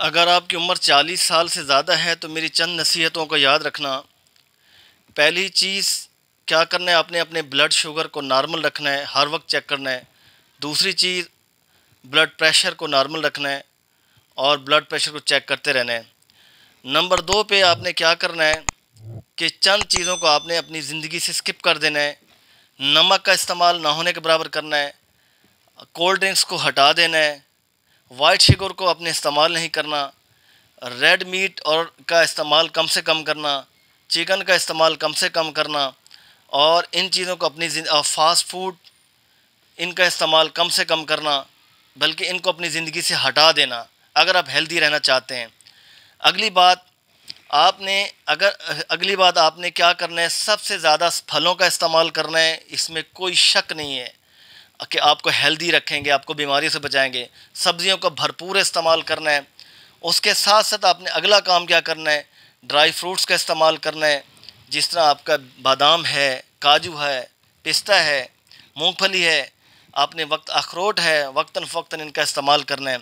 अगर आपकी उम्र 40 साल से ज़्यादा है तो मेरी चंद नसीहतों को याद रखना पहली चीज़ क्या करना है आपने अपने ब्लड शुगर को नॉर्मल रखना है हर वक्त चेक करना है दूसरी चीज़ ब्लड प्रेशर को नॉर्मल रखना है और ब्लड प्रेशर को चेक करते रहना है नंबर दो पे आपने क्या करना है कि चंद चीज़ों को आपने अपनी ज़िंदगी से स्किप कर देना है नमक का इस्तेमाल ना होने के बराबर करना है कोल्ड ड्रिंक्स को हटा देना है वाइट शुगर को अपने इस्तेमाल नहीं करना रेड मीट और का इस्तेमाल कम से कम करना चिकन का इस्तेमाल कम से कम करना और इन चीज़ों को अपनी फ़ास्ट फूड इनका इस्तेमाल कम से कम करना बल्कि इनको अपनी ज़िंदगी से हटा देना अगर आप हेल्दी रहना चाहते हैं अगली बात आपने अगर अगली बात आपने क्या करना है सबसे ज़्यादा फलों का इस्तेमाल करना है इसमें कोई शक नहीं है कि आपको हेल्दी रखेंगे आपको बीमारी से बचाएंगे सब्जियों का भरपूर इस्तेमाल करना है उसके साथ साथ आपने अगला काम क्या करना है ड्राई फ्रूट्स का इस्तेमाल करना है जिस तरह आपका बादाम है काजू है पिस्ता है मूंगफली है आपने वक्त अखरोट है वक्ता फ़क्ता इनका इस्तेमाल करना है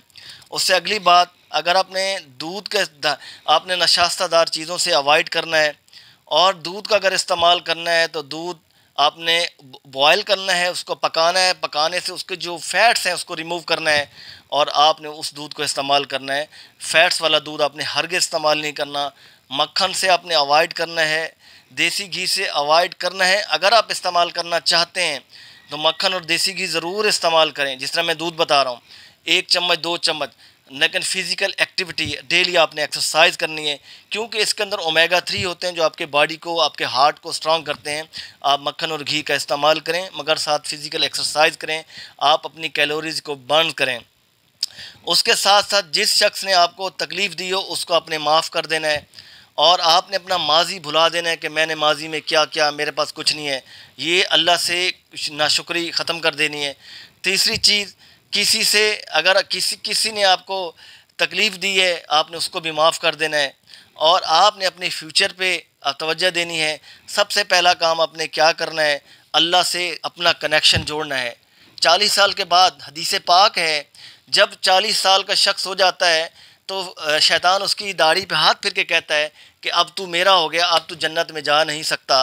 उससे अगली बात अगर आपने दूध का आपने नशास्तादार चीज़ों से अवॉइड करना है और दूध का अगर इस्तेमाल करना है तो दूध आपने बॉयल करना है उसको पकाना है पकाने से उसके जो फैट्स हैं उसको रिमूव करना है और आपने उस दूध को इस्तेमाल करना है फैट्स वाला दूध आपने हरगे इस्तेमाल नहीं करना मक्खन से आपने अवॉइड करना है देसी घी से अवॉइड करना है अगर आप इस्तेमाल करना चाहते हैं तो मक्खन और देसी घी ज़रूर इस्तेमाल करें जिस तरह मैं दूध बता रहा हूँ एक चम्मच दो चम्मच लेकिन फ़िज़िकल एक्टिविटी डेली आपने एक्सरसाइज करनी है क्योंकि इसके अंदर ओमेगा थ्री होते हैं जो आपके बॉडी को आपके हार्ट को स्ट्रॉन्ग करते हैं आप मक्खन और घी का इस्तेमाल करें मगर साथ फ़िज़िकल एक्सरसाइज करें आप अपनी कैलोरीज़ को बर्न करें उसके साथ साथ जिस शख्स ने आपको तकलीफ़ दी हो उसको आपने माफ़ कर देना है और आपने अपना माजी भुला देना है कि मैंने माजी में क्या क्या मेरे पास कुछ नहीं है ये अल्लाह से नाशुक्री ख़त्म कर देनी है तीसरी चीज़ किसी से अगर किसी किसी ने आपको तकलीफ़ दी है आपने उसको भी माफ़ कर देना है और आपने अपने फ्यूचर पे तवज्जो देनी है सबसे पहला काम आपने क्या करना है अल्लाह से अपना कनेक्शन जोड़ना है चालीस साल के बाद हदीस पाक है जब चालीस साल का शख्स हो जाता है तो शैतान उसकी दाढ़ी पे हाथ फिर के कहता है कि अब तू मेरा हो गया अब तू जन्नत में जा नहीं सकता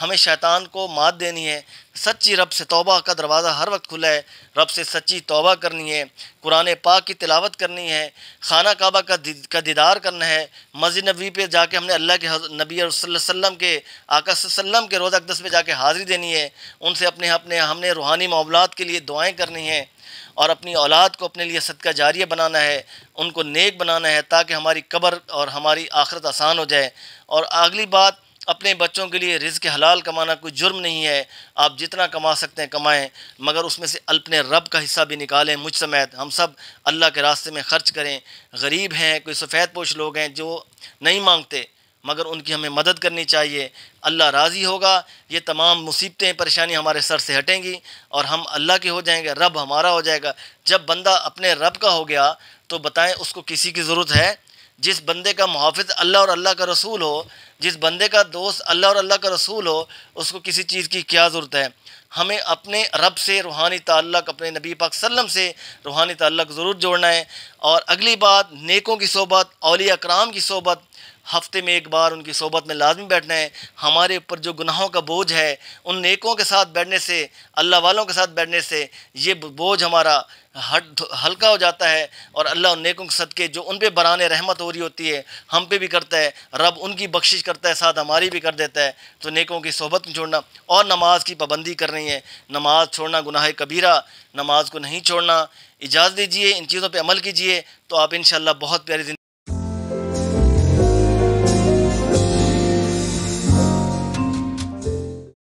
हमें शैतान को मात देनी है सच्ची रब से तौबा का दरवाज़ा हर वक्त खुला है रब से सच्ची तौबा करनी है कुरान पाक की तिलावत करनी है खाना काबा का दि, का दीदार करना है मस्जिद नबी पे जाके हमने अल्लाह के नबी वसल्लम के आका के रोज़ अकदस पे जाके हाज़िरी देनी है उनसे अपने अपने हमने रूहानी मामलों के लिए दुआएँ करनी हैं और अपनी औलाद को अपने लिए सदका जारिया बनाना है उनको नेक बनाना है ताकि हमारी कब्र और हमारी आखरत आसान हो जाए और अगली बात अपने बच्चों के लिए रिज़ के हलाल कमाना कोई जुर्म नहीं है आप जितना कमा सकते हैं कमाएं मगर उसमें से अपने रब का हिस्सा भी निकालें मुझ समेत हम सब अल्लाह के रास्ते में ख़र्च करें गरीब हैं कोई सफ़ेद पोश लोग हैं जो नहीं मांगते मगर उनकी हमें मदद करनी चाहिए अल्लाह राज़ी होगा ये तमाम मुसीबतें परेशानी हमारे सर से हटेंगी और हम अल्लाह के हो जाएंगे रब हमारा हो जाएगा जब बंदा अपने रब का हो गया तो बताएं उसको किसी की ज़रूरत है जिस बंदे का मुहाफ़ अल्लाह और अल्लाह का रसूल हो जिस बंदे का दोस्त अल्लाह और अल्लाह का रसूल हो उसको किसी चीज़ की क्या ज़रूरत है हमें अपने रब से रूहानी तल्लक अपने नबी पाक सल्लम से रूहानी तल्लक ज़रूर जोड़ना है और अगली बात नेकों की सोबत अलिया कराम की सोबत हफ्ते में एक बार उनकी सोबत में लाजमी बैठना है हमारे ऊपर जो गुनाहों का बोझ है उन नेकों के साथ बैठने से अल्लाह वालों के साथ बैठने से ये बोझ हमारा हट हल्का हो जाता है और अल्लाह उन नेकों के सदक़े जो उन पर बरान रहमत हो रही होती है हम पे भी करता है रब उनकी बख्शिश करता है साथ हमारी भी कर देता है तो नेकों की सोबत में छोड़ना और नमाज की पाबंदी कर रही है नमाज छोड़ना गुनाह कबीरा नमाज को नहीं छोड़ना इजाज़त दीजिए इन चीज़ों पर अमल कीजिए तो आप इन बहुत प्यारी